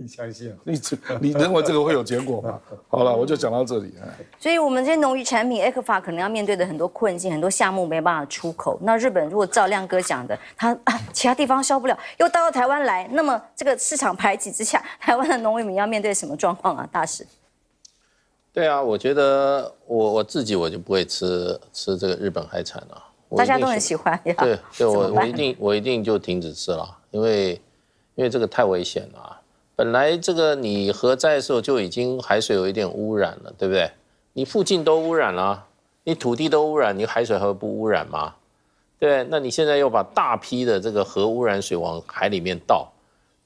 Speaker 3: 你相信？你这你认为这个会有结果吗？好了，我就讲到这里。
Speaker 6: 所以，我们这些农渔产品 e q a 可能要面对的很多困境，很多项目没办法出口。那日本如果照亮哥讲的，他啊，其他地方销不了，又到了台湾来，那么这个市场排挤之下，台湾的农民要面对什么状况啊？大使？
Speaker 5: 对啊，我觉得我我自己我就不会吃吃这个日本海产了。
Speaker 6: 大家都很喜欢，对对，我我一
Speaker 5: 定我一定就停止吃了，因为因为这个太危险了。本来这个你核在的时候就已经海水有一点污染了，对不对？你附近都污染了，你土地都污染，你海水还会不污染吗？对，那你现在又把大批的这个核污染水往海里面倒，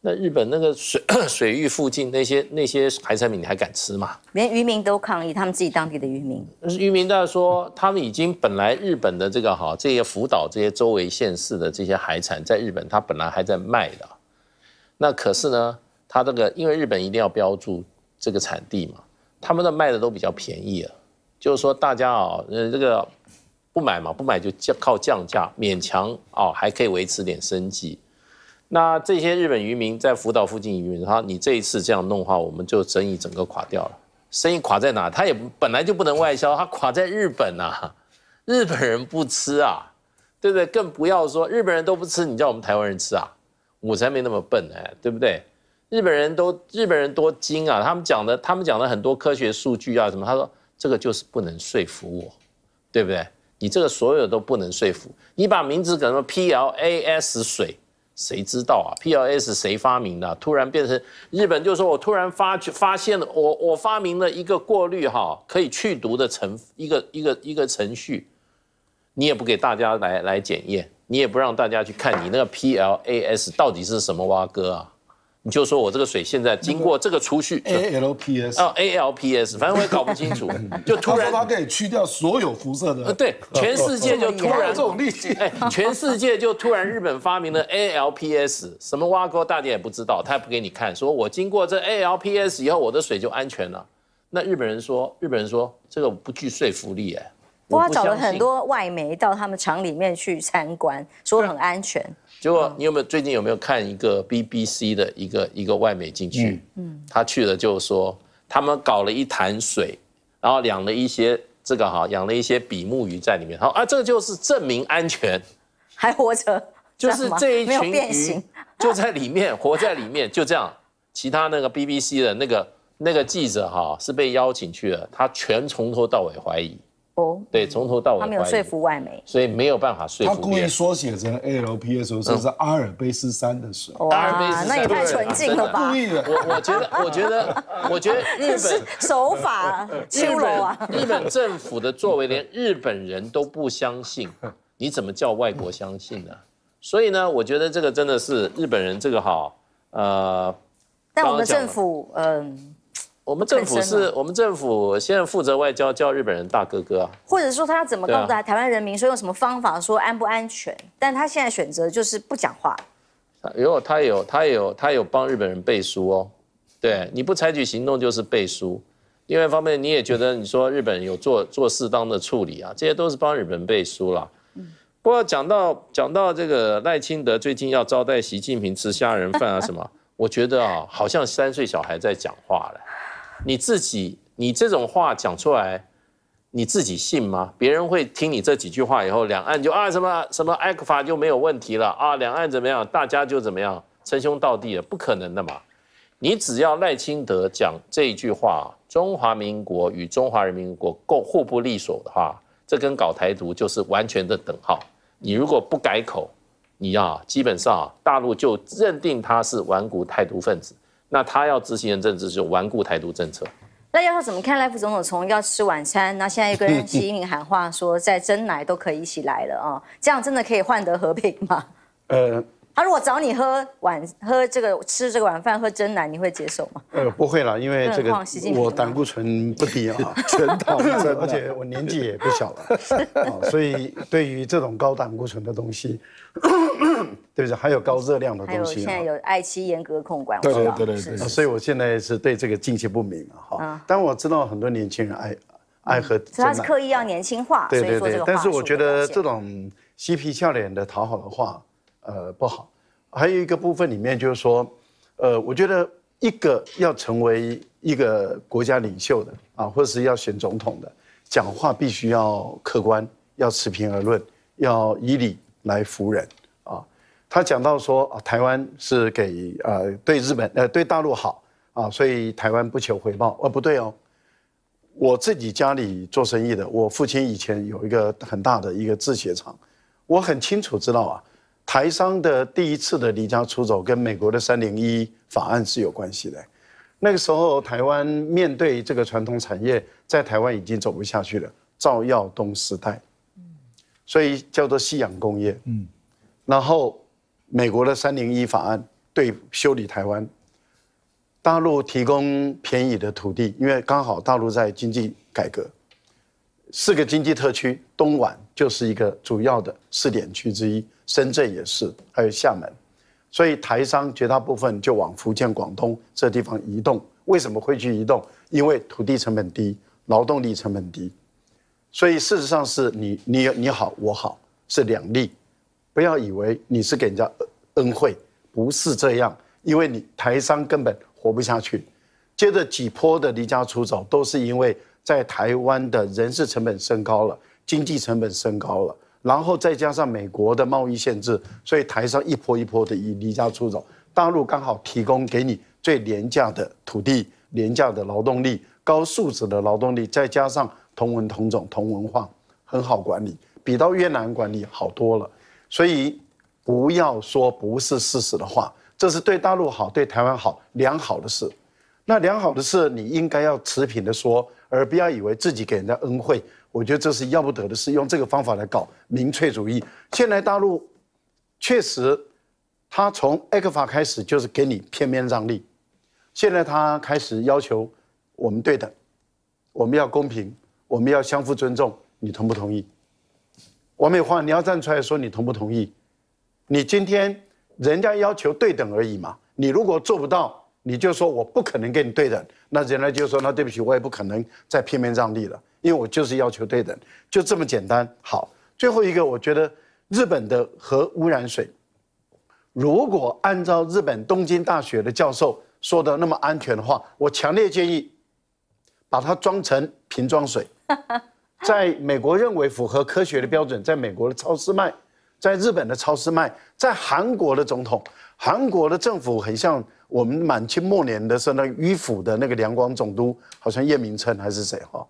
Speaker 5: 那日本那个水 水域附近那些那些海产品，你还敢吃吗？
Speaker 6: 连渔民都抗议，他们自己当地的渔民。
Speaker 5: 渔民，大家说他们已经本来日本的这个哈这些福岛这些周围县市的这些海产，在日本它本来还在卖的，那可是呢？他这个因为日本一定要标注这个产地嘛，他们的卖的都比较便宜啊，就是说大家啊，呃，这个不买嘛，不买就降靠降价，勉强哦，还可以维持点生计。那这些日本渔民在福岛附近渔民，他说你这一次这样弄的话，我们就生意整个垮掉了。生意垮在哪？他也本来就不能外销，他垮在日本呐，日本人不吃啊，对不对？更不要说日本人都不吃，你叫我们台湾人吃啊？我才没那么笨哎，对不对？日本人都日本人多精啊！他们讲的他们讲的很多科学数据啊，什么？他说这个就是不能说服我，对不对？你这个所有都不能说服。你把名字改成 P L A S 水，谁知道啊？P L a S 谁发明的？突然变成日本就说，我突然发发现了，我我发明了一个过滤哈，可以去毒的程一个一个一个程序，你也不给大家来来检验，你也不让大家去看你那个 P L A S 到底是什么蛙哥啊？你就说我这个水现在经过这个出去 ALPS 哦 ALPS，反正我也搞不清楚，
Speaker 3: 就突然它可以去掉所有辐射的，对，全世界就突然 这种
Speaker 5: 力气，哎，全世界就突然日本发明了 ALPS，什么挖沟大家也不知道，他也不给你看，说我经过这 ALPS 以后我的水就安全了，那日本人说日本人说这个不具说服力哎。
Speaker 6: 我找了很多外媒到他们厂里面去参观，说很安全。
Speaker 5: 结果你有没有最近有没有看一个 BBC 的一个一个外媒进去？嗯，他去了就说他们搞了一潭水，然后养了一些这个哈，养了一些比目鱼在里面。好啊，这个就是证明安全，
Speaker 6: 还活着。就是这一群鱼
Speaker 5: 就在里面活在里面，就这样。其他那个 BBC 的那个那个记者哈是被邀请去了，他全从头到尾怀疑。对，从头到尾他没有说
Speaker 6: 服外媒，所
Speaker 5: 以没有办法说服。他故意
Speaker 3: 缩写成 a l p 的时候，这是阿尔卑斯山的时候。哇，
Speaker 6: 那也太
Speaker 5: 纯净了吧！我我觉得，我觉得，
Speaker 6: 我觉得日本手法秋罗啊！日本政
Speaker 5: 府的作为，连日本人都不相信，你怎么叫外国相信呢？所以呢，我觉得这个真的是日本人这个哈呃，
Speaker 6: 但我们政府嗯。我们政府是
Speaker 5: 我们政府现在负责外交，叫日本人大哥哥啊。
Speaker 6: 或者说他要怎么告诉他台湾人民说用什么方法说安不安全？但他现在选择就是不讲话。
Speaker 5: 如果他有他有他有帮日本人背书哦，对，你不采取行动就是背书。另外一方面，你也觉得你说日本有做做适当的处理啊，这些都是帮日本背书了。不过讲到讲到这个赖清德最近要招待习近平吃虾仁饭啊什么，我觉得啊，好像三岁小孩在讲话了。你自己，你这种话讲出来，你自己信吗？别人会听你这几句话以后，两岸就啊什么什么爱克法就没有问题了啊？两岸怎么样，大家就怎么样称兄道弟了？不可能的嘛！你只要赖清德讲这一句话，中华民国与中华人民共互不隶属的话，这跟搞台独就是完全的等号。你如果不改口，你啊，基本上大陆就认定他是顽固台独分子。那他要执行的政治是顽固台独政策。
Speaker 6: 那要说怎么看赖副总统，从要吃晚餐，那现在又跟 习近平喊话，说在争奶都可以一起来了啊，这样真的可以换得和平吗？呃，他如果找你喝晚喝这个吃这个晚饭喝真奶，你会接受吗？
Speaker 7: 呃，不会了，因为这个我胆固醇不低啊，全蛋而且我年纪也不小了，所以对于这种高胆固醇的东西。对对，还有高热量的东西现在有
Speaker 6: 爱奇艺严格控管，对对对对。所以
Speaker 7: 我现在是对这个信息不明了哈。但我知道很多年轻人爱爱喝。他是刻
Speaker 6: 意要年轻化，对对对。但是我觉
Speaker 7: 得这种嬉皮笑脸的讨好的话，呃，不好。还有一个部分里面就是说，呃，我觉得一个要成为一个国家领袖的啊，或是要选总统的，讲话必须要客观，要持平而论，要以理来服人。他讲到说啊，台湾是给呃对日本呃对大陆好啊，所以台湾不求回报。哦，不对哦，我自己家里做生意的，我父亲以前有一个很大的一个制鞋厂，我很清楚知道啊，台商的第一次的离家出走跟美国的三零一法案是有关系的。那个时候台湾面对这个传统产业在台湾已经走不下去了，赵耀东时代，所以叫做夕阳工业，嗯，然后。美国的三零一法案对修理台湾，大陆提供便宜的土地，因为刚好大陆在经济改革，四个经济特区，东莞就是一个主要的试点区之一，深圳也是，还有厦门，所以台商绝大部分就往福建、广东这地方移动。为什么会去移动？因为土地成本低，劳动力成本低，所以事实上是你你你好，我好是两利。不要以为你是给人家恩惠，不是这样，因为你台商根本活不下去。接着几波的离家出走，都是因为在台湾的人事成本升高了，经济成本升高了，然后再加上美国的贸易限制，所以台商一波一波的离离家出走。大陆刚好提供给你最廉价的土地、廉价的劳动力、高素质的劳动力，再加上同文同种、同文化，很好管理，比到越南管理好多了。所以，不要说不是事实的话，这是对大陆好、对台湾好、良好的事。那良好的事，你应该要持平的说，而不要以为自己给人家恩惠。我觉得这是要不得的事，用这个方法来搞民粹主义。现在大陆确实，他从 A 克法开始就是给你片面让利，现在他开始要求我们对等，我们要公平，我们要相互尊重，你同不同意？王美花，你要站出来说你同不同意？你今天人家要求对等而已嘛，你如果做不到，你就说我不可能跟你对等，那人家就说那对不起，我也不可能再片面让利了，因为我就是要求对等，就这么简单。好，最后一个，我觉得日本的核污染水，如果按照日本东京大学的教授说的那么安全的话，我强烈建议把它装成瓶装水。在美国认为符合科学的标准，在美国的超市卖，在日本的超市卖，在韩国的总统，韩国的政府很像我们满清末年的时候那迂腐的那个两广总督，好像叶明琛还是谁哈？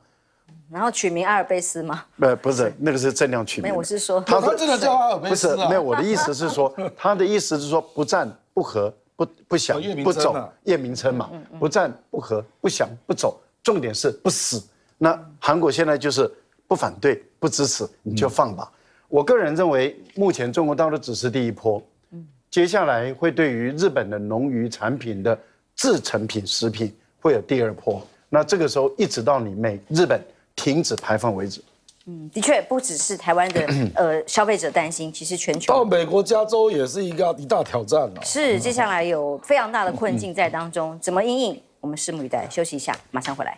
Speaker 6: 然后取名阿尔卑斯吗？
Speaker 7: 呃，不是，那个是正量取名。没，我是说，他真的叫阿尔卑斯啊？不是，没有，我的意思是说，他的意思是说，不战不和不不想不走，叶明琛嘛，不战不和不想不走，重点是不死。那韩国现在就是不反对、不支持，你就放吧。我个人认为，目前中国大陆只是第一波，嗯，接下来会对于日本的农渔产品的制成品食品会有第二波。那这个时候一直到你美日本停止排放为止，
Speaker 6: 嗯，的确不只是台湾的 呃消费者担心，其实全球
Speaker 3: 到美国加州也是一个一大挑战啊。是，接下
Speaker 6: 来有非常大的困境在当中，怎么应应？我们拭目以待。休息一下，马上回来。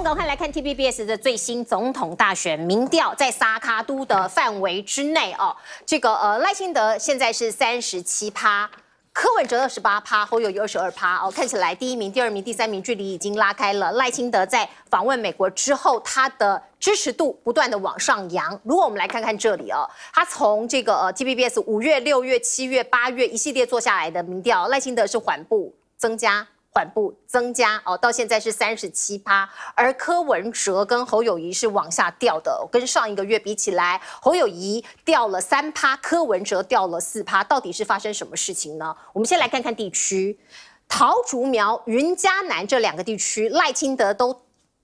Speaker 8: 我们来看来看 T B B S 的最新总统大选民调，在萨卡都的范围之内哦。这个呃赖清德现在是三十七趴，柯文哲二十八趴，侯友宜二十二趴哦。看起来第一名、第二名、第三名距离已经拉开了。赖清德在访问美国之后，他的支持度不断的往上扬。如果我们来看看这里哦，他从这个呃 T B B S 五月、六月、七月、八月一系列做下来的民调，赖清德是缓步增加。缓步增加哦，到现在是三十七趴，而柯文哲跟侯友谊是往下掉的，跟上一个月比起来，侯友谊掉了三趴，柯文哲掉了四趴，到底是发生什么事情呢？我们先来看看地区，桃竹苗、云嘉南这两个地区，赖清德都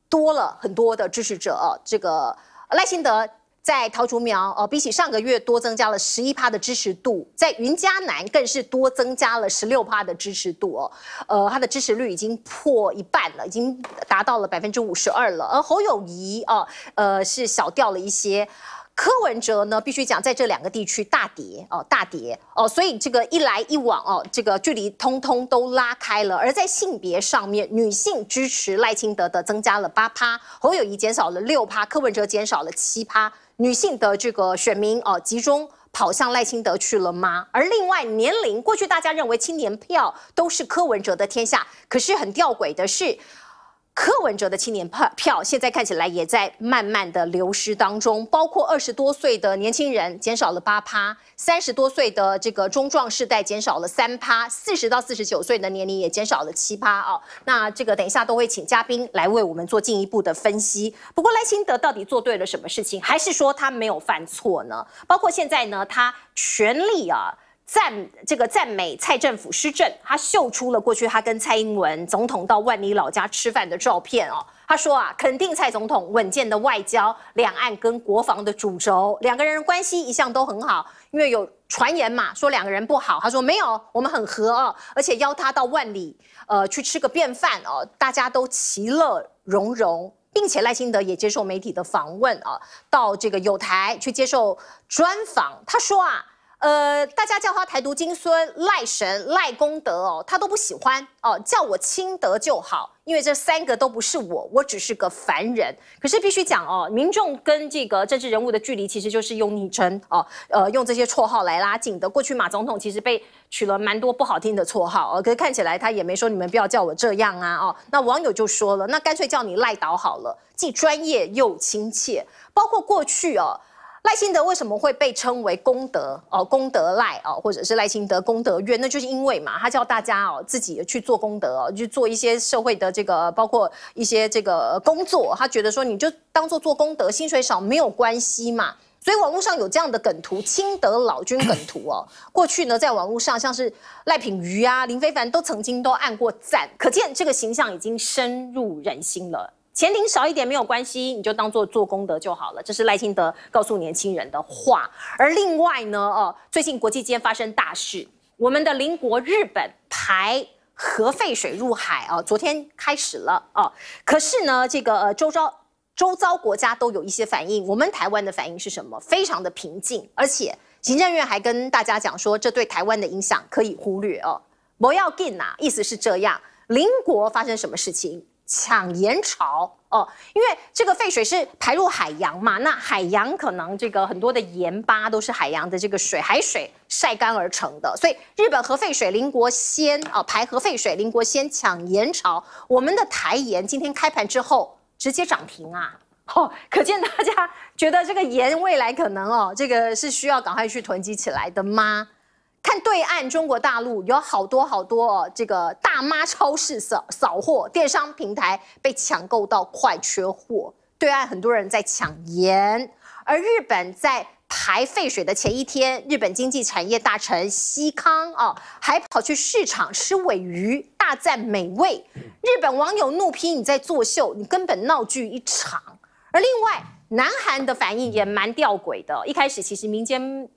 Speaker 8: 多了很多的支持者，这个赖清德。在桃竹苗哦，比起上个月多增加了十一趴的支持度，在云嘉南更是多增加了十六趴的支持度哦，呃，他的支持率已经破一半了，已经达到了百分之五十二了。而侯友谊哦，呃，是小掉了一些，柯文哲呢，必须讲在这两个地区大跌哦，大跌哦，所以这个一来一往哦，这个距离通通都拉开了。而在性别上面，女性支持赖清德的增加了八趴，侯友谊减少了六趴，柯文哲减少了七趴。女性的这个选民，哦，集中跑向赖清德去了吗？而另外，年龄过去大家认为青年票都是柯文哲的天下，可是很吊诡的是。柯文哲的青年票票现在看起来也在慢慢的流失当中，包括二十多岁的年轻人减少了八趴，三十多岁的这个中壮世代减少了三趴，四十到四十九岁的年龄也减少了七趴哦。那这个等一下都会请嘉宾来为我们做进一步的分析。不过赖清德到底做对了什么事情，还是说他没有犯错呢？包括现在呢，他全力啊。赞这个赞美蔡政府施政，他秀出了过去他跟蔡英文总统到万里老家吃饭的照片哦。他说啊，肯定蔡总统稳健的外交、两岸跟国防的主轴，两个人关系一向都很好。因为有传言嘛，说两个人不好，他说没有，我们很和哦，而且邀他到万里呃去吃个便饭哦，大家都其乐融融，并且赖清德也接受媒体的访问啊，到这个友台去接受专访，他说啊。呃，大家叫他“台独金孙”、“赖神”、“赖功德”哦，他都不喜欢哦，叫我“清德”就好，因为这三个都不是我，我只是个凡人。可是必须讲哦，民众跟这个政治人物的距离其实就是用昵称哦，呃，用这些绰号来拉近的。过去马总统其实被取了蛮多不好听的绰号哦，可是看起来他也没说你们不要叫我这样啊哦。那网友就说了，那干脆叫你“赖导好了，既专业又亲切。包括过去哦。赖清德为什么会被称为功德哦？功德赖哦，或者是赖清德功德院，那就是因为嘛，他叫大家哦自己去做功德哦，去做一些社会的这个，包括一些这个工作。他觉得说你就当做做功德，薪水少没有关系嘛。所以网络上有这样的梗图，清德老君梗图哦。过去呢，在网络上像是赖品瑜啊、林非凡都曾经都按过赞，可见这个形象已经深入人心了。钱领少一点没有关系，你就当做做功德就好了。这是赖清德告诉年轻人的话。而另外呢，哦，最近国际间发生大事，我们的邻国日本排核废水入海啊，昨天开始了哦。可是呢，这个周遭周遭国家都有一些反应，我们台湾的反应是什么？非常的平静，而且行政院还跟大家讲说，这对台湾的影响可以忽略哦。不要惊啊，意思是这样，邻国发生什么事情？抢盐潮哦，因为这个废水是排入海洋嘛，那海洋可能这个很多的盐巴都是海洋的这个水海水晒干而成的，所以日本核废水邻国先啊排核废水邻国先抢盐潮，我们的台盐今天开盘之后直接涨停啊，好，可见大家觉得这个盐未来可能哦，这个是需要赶快去囤积起来的吗？看对岸中国大陆有好多好多这个大妈超市扫扫货，电商平台被抢购到快缺货。对岸很多人在抢盐，而日本在排废水的前一天，日本经济产业大臣西康啊，还跑去市场吃尾鱼，大赞美味。日本网友怒批你在作秀，你根本闹剧一场。而另外，南韩的反应也蛮吊诡的，一开始其实民间。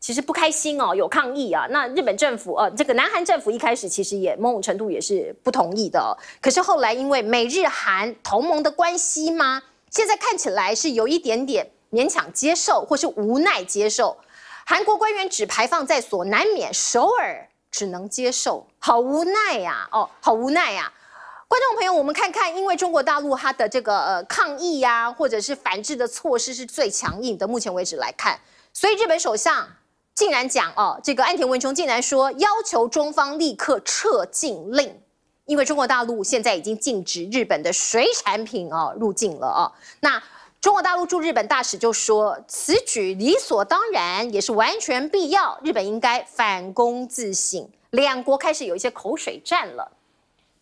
Speaker 8: 其实不开心哦，有抗议啊。那日本政府呃，这个南韩政府一开始其实也某种程度也是不同意的。可是后来因为美日韩同盟的关系吗？现在看起来是有一点点勉强接受或是无奈接受。韩国官员只排放在所难免，首尔只能接受，好无奈呀，哦，好无奈呀。观众朋友，我们看看，因为中国大陆它的这个呃抗议呀，或者是反制的措施是最强硬的，目前为止来看，所以日本首相。竟然讲哦，这个安田文雄竟然说要求中方立刻撤禁令，因为中国大陆现在已经禁止日本的水产品哦入境了哦。那中国大陆驻日本大使就说此举理所当然，也是完全必要，日本应该反躬自省。两国开始有一些口水战了。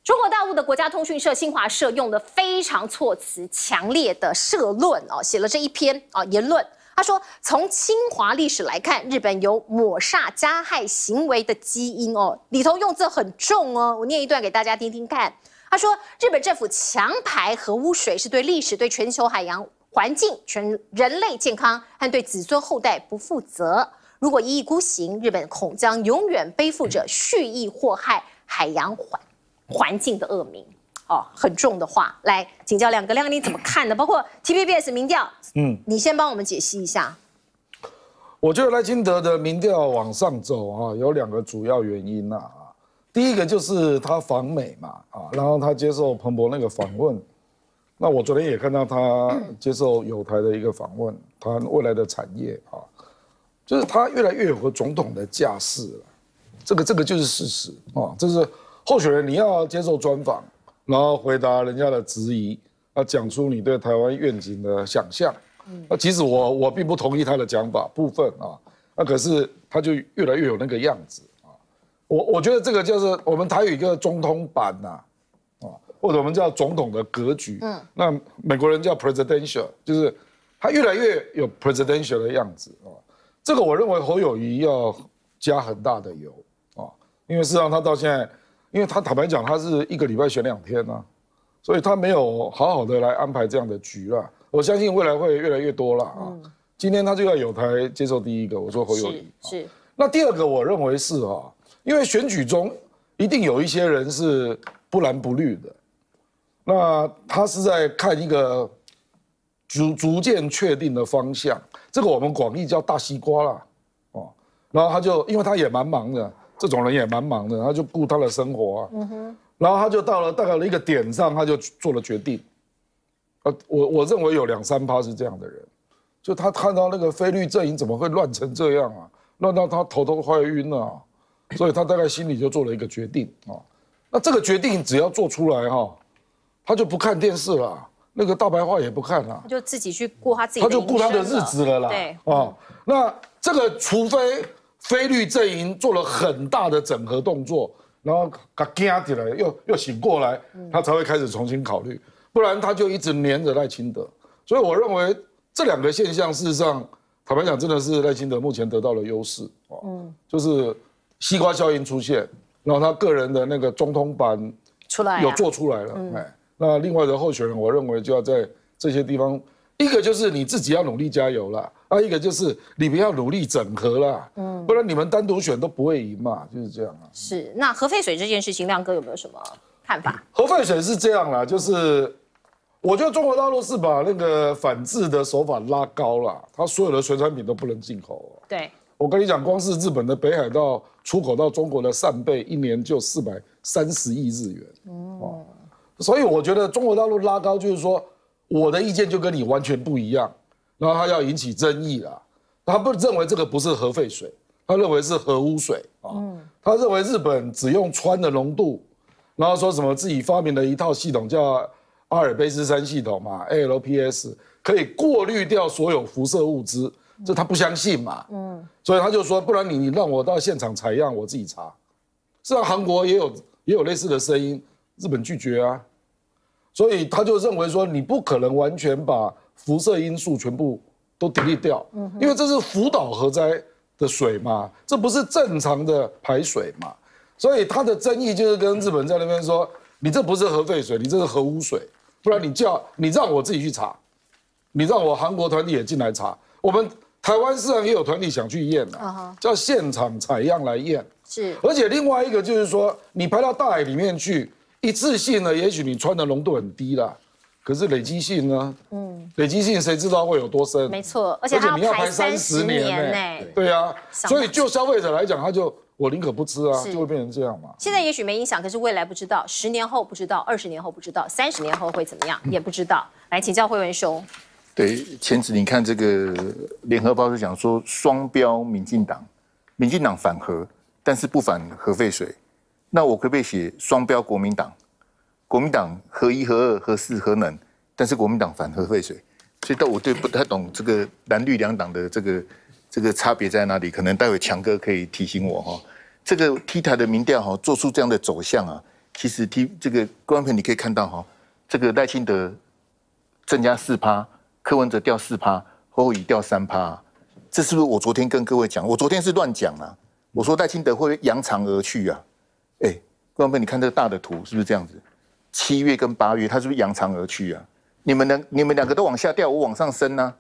Speaker 8: 中国大陆的国家通讯社新华社用的非常措辞强烈的社论哦，写了这一篇哦言论。他说，从侵华历史来看，日本有抹煞加害行为的基因哦，里头用字很重哦，我念一段给大家听听看。他说，日本政府强排核污水是对历史、对全球海洋环境、全人类健康和对子孙后代不负责。如果一意孤行，日本恐将永远背负着蓄意祸害海洋环环境的恶名。哦，很重的话，来请教亮哥，亮哥你怎么看的？包括 T P B S 民调，嗯，你先帮我们解析一下。
Speaker 3: 我觉得赖清德的民调往上走啊，有两个主要原因呐。第一个就是他访美嘛，啊，然后他接受彭博那个访问，那我昨天也看到他接受友台的一个访问，他未来的产业啊，就是他越来越有总统的架势了，这个这个就是事实啊，这是候选人你要接受专访。然后回答人家的质疑，啊，讲出你对台湾愿景的想象，那其实我我并不同意他的讲法部分啊，那可是他就越来越有那个样子啊，我我觉得这个就是我们台有一个中通版呐，啊，或者我们叫总统的格局，嗯，那美国人叫 presidential，就是他越来越有 presidential 的样子啊，这个我认为侯友谊要加很大的油啊，因为事实上他到现在。因为他坦白讲，他是一个礼拜选两天啊，所以他没有好好的来安排这样的局了。我相信未来会越来越多了啊。今天他就要有台接受第一个，我说侯友谊是。那第二个我认为是啊，因为选举中一定有一些人是不蓝不绿的，那他是在看一个逐逐渐确定的方向，这个我们广义叫大西瓜啦。哦。然后他就因为他也蛮忙的。这种人也蛮忙的，他就顾他的生活啊。嗯哼，然后他就到了大概的一个点上，他就做了决定。我我认为有两三趴是这样的人，就他看到那个菲律阵营怎么会乱成这样啊？乱到他头都快晕了，所以他大概心里就做了一个决定啊。那这个决定只要做出来哈，他就不看电视了，那个大白话也不看了，他
Speaker 8: 就自己去过他自己，他就过他的日子了啦。对
Speaker 3: 啊，那这个除非。菲律阵营做了很大的整合动作，然后他惊起来，又又醒过来，他才会开始重新考虑，不然他就一直黏着赖清德。所以我认为这两个现象，事实上，坦白讲，真的是赖清德目前得到了优势啊，嗯，就是西瓜效应出现，然后他个人的那个中通版出来有做出来了，哎，那另外的候选人，我认为就要在这些地方。一个就是你自己要努力加油了，啊，一个就是你们要努力整合了，嗯，不然你们单独选都不会赢嘛，就是这样啊。
Speaker 8: 是，那核废水这件事情，亮哥有没有什么看
Speaker 3: 法？核废水是这样啦，就是我觉得中国大陆是把那个反制的手法拉高了，它所有的水产品都不能进口。对，我跟你讲，光是日本的北海道出口到中国的扇贝，一年就四百三十亿日元。哦，所以我觉得中国大陆拉高就是说。我的意见就跟你完全不一样，然后他要引起争议了。他不认为这个不是核废水，他认为是核污水啊，他认为日本只用川的浓度，然后说什么自己发明了一套系统叫阿尔卑斯山系统嘛，ALPS 可以过滤掉所有辐射物质，这他不相信嘛，嗯，所以他就说不然你你让我到现场采样，我自己查，实际上韩国也有也有类似的声音，日本拒绝啊。所以他就认为说，你不可能完全把辐射因素全部都独立掉，因为这是福岛核灾的水嘛，这不是正常的排水嘛，所以他的争议就是跟日本在那边说，你这不是核废水，你这是核污水，不然你叫你让我自己去查，你让我韩国团体也进来查，我们台湾市场也有团体想去验的，叫现场采样来验，是，而且另外一个就是说，你排到大海里面去。一次性呢，也许你穿的浓度很低啦，可是累积性呢？嗯，累积性谁知道会有多深？没
Speaker 8: 错，而且你要排三十年呢。
Speaker 3: 对呀，所以就消费者来讲，他就我宁可不吃啊，就会变成这样嘛。
Speaker 8: 现在也许没影响，可是未来不知道，十年后不知道，二十年后不知道，三十年后会怎么样也不知道。来请教惠文兄，
Speaker 9: 对，前子，你看这个联合报是讲说双标，民进党，民进党反核，但是不反核废水。那我可不可以写双标国民党，国民党合一合二合四合能，但是国民党反核废水，所以到我对不太懂这个蓝绿两党的这个这个差别在哪里？可能待会强哥可以提醒我哈。这个 T 台的民调哈，做出这样的走向啊，其实 T 这个观众朋友你可以看到哈，这个赖清德增加四趴，柯文哲掉四趴，侯友宜掉三趴，这是不是我昨天跟各位讲？我昨天是乱讲啊，我说赖清德会扬长而去啊。哎，郭长飞，你看这个大的图是不是这样子？七月跟八月，它是不是扬长而去啊？你们两，你们两个都往下掉，我往上升呢。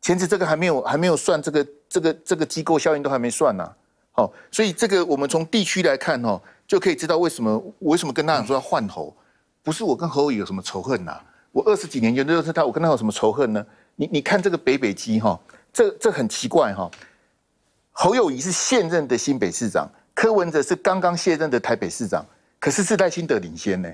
Speaker 9: 前次这个还没有，还没有算这个，这个，这个机构效应都还没算呢。好，所以这个我们从地区来看哦，就可以知道为什么我为什么跟他讲说要换侯，不是我跟侯友有什么仇恨呐？我二十几年就认识他，我跟他有什么仇恨呢？你你看这个北北基哈，这这很奇怪哈。侯友谊是现任的新北市长。柯文哲是刚刚卸任的台北市长，可是是大心得领先呢。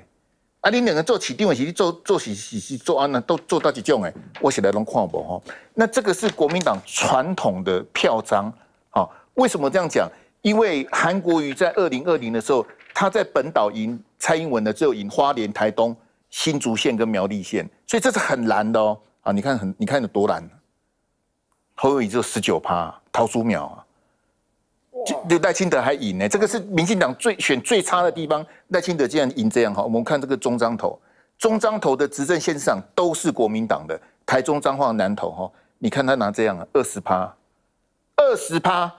Speaker 9: 啊，你两个做起定稳席，做做起起去做安那都做到几种哎？我写来龙看不吼？那这个是国民党传统的票章。好，为什么这样讲？因为韩国瑜在二零二零的时候，他在本岛赢蔡英文的，只有赢花莲、台东、新竹县跟苗栗县，所以这是很难的哦。啊，你看很，你看有多难？侯友宜只有十九趴，桃竹苗啊。就赖清德还赢呢，这个是民进党最选最差的地方。赖清德竟然赢这样哈，我们看这个中彰投，中彰投的执政线上都是国民党的。台中彰化南投哈，你看他拿这样二十趴，二十趴，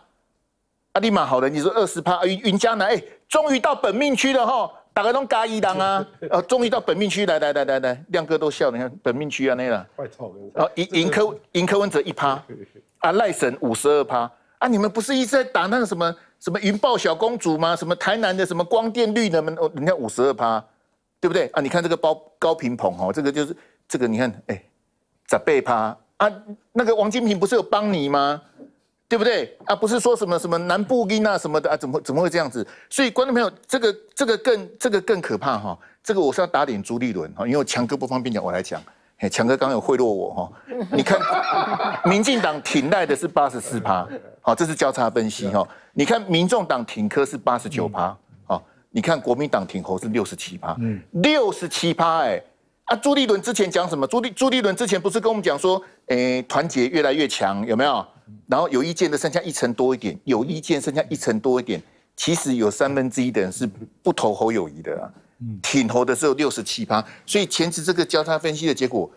Speaker 9: 阿立马好了，你说二十趴，云云嘉南哎，终于到本命区了哈，打个东加一档啊，呃，终于到本命区，来来来来来，亮哥都笑，你看本命区啊那了，啊，赢赢柯赢柯文哲一趴，啊赖神五十二趴。啊，你们不是一直在打那个什么什么云豹小公主吗？什么台南的什么光电绿能，哦，人家五十二趴，对不对？啊，你看这个高高屏澎哦，这个就是这个，你看，哎，咋八趴啊，那个王金平不是有帮你吗？对不对？啊，不是说什么什么南部绿啊什么的啊，怎么怎么会这样子？所以观众朋友，这个这个更这个更可怕哈，这个我是要打点朱立伦哈，因为强哥不方便讲，我来讲。强哥刚有贿赂我哈，你看，民进党挺赖的是八十四趴，好，这是交叉分析哈。你看，民众党挺科是八十九趴，好，你看国民党挺侯是六十七趴，嗯，六十七趴，哎，啊，朱立伦之前讲什么？朱立朱立伦之前不是跟我们讲说，哎，团结越来越强，有没有？然后有意见的剩下一层多一点，有意见剩下一层多一点，其实有三分之一的人是不投侯友谊的啊。挺侯的只有六十七趴，所以前次这个交叉分析的结果，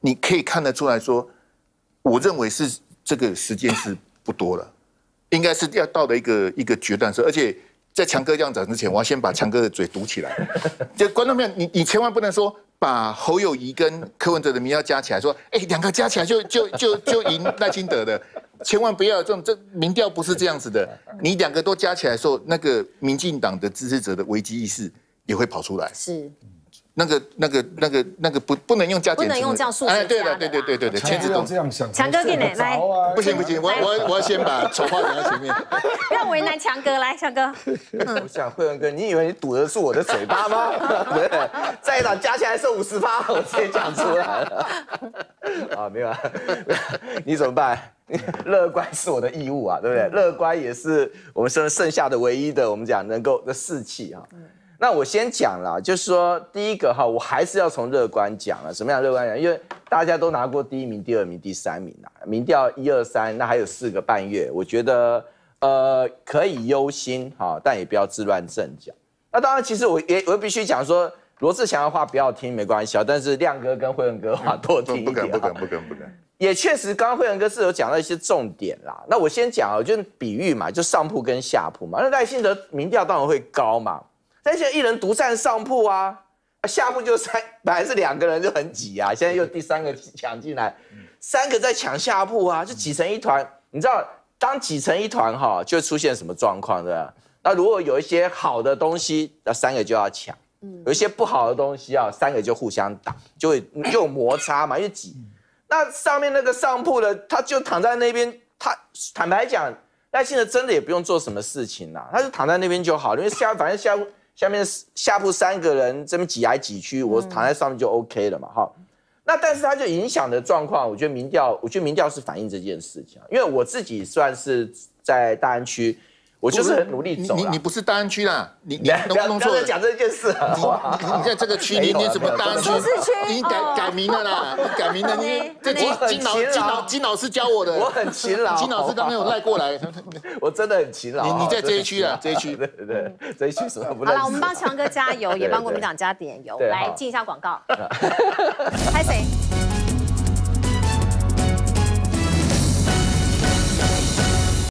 Speaker 9: 你可以看得出来说，我认为是这个时间是不多了，应该是要到了一个一个决断时。而且在强哥这样讲之前，我要先把强哥的嘴堵起来。就 观众朋友，你你千万不能说把侯友谊跟柯文哲的民调加起来，说哎两个加起来就就就就赢赖清德的，千万不要这种这民调不是这样子的。你两个都加起来说那个民进党的支持者的危机意识。也会跑出来。是，那个、那个、那个、那个不不能用加减，不能用这样数哎，对的，对对对对对，签字都这样想。
Speaker 10: 强哥给你来，不行不行，我我我要先把丑话讲到前面。
Speaker 8: 不要为难强哥，来强哥。
Speaker 10: 我想，慧文哥，你以为你堵得住我的嘴巴吗？这 一场加起来是五十八，我直接讲出来。了。啊，没有啊，你怎么办？乐观是我的义务啊，对不对？乐观也是我们剩剩下的唯一的，我们讲能够的士气啊。那我先讲了，就是说第一个哈，我还是要从乐观讲了，什么样乐观讲？因为大家都拿过第一名、第二名、第三名啦，民调一二三，那还有四个半月，我觉得呃可以忧心哈，但也不要自乱阵脚。那当然，其实我也我必须讲说，罗志祥的话不要听没关系啊，但是亮哥跟辉文哥的话多听一不敢不敢不敢不敢。也确实，刚刚辉文哥是有讲到一些重点啦。那我先讲啊，就比喻嘛，就上铺跟下铺嘛，那赖幸德民调当然会高嘛。但现在一人独占上铺啊，下铺就三，本来是两个人就很挤啊，现在又第三个抢进来，三个在抢下铺啊，就挤成一团。你知道当挤成一团哈，就出现什么状况对吧？那如果有一些好的东西，那三个就要抢；，有一些不好的东西啊，三个就互相打，就会就有摩擦嘛，因为挤。那上面那个上铺的，他就躺在那边，他坦白讲，那现在真的也不用做什么事情啦，他就躺在那边就好因为下反正下铺。下面下铺三个人，这么挤来挤去，我躺在上面就 OK 了嘛，哈。那但是它就影响的状况，我觉得民调，我觉得民调是反映这件事情因为我自己算是在大安区。我就是很努力走。你你不是大安区啦，你你 不要弄错。了。讲这件事。你你在
Speaker 9: 这个区，你你怎么大安区？你改改名了啦，你改名了。你这金金老金老金老师教我的。我很勤劳。金老师都没有赖过来。
Speaker 10: 我真的很勤劳。你你在这一区啊？这一区对对对，这一区不？好了，我们帮
Speaker 8: 强哥加油，也帮国民党加点油。
Speaker 10: 来进一下
Speaker 8: 广告。拍谁？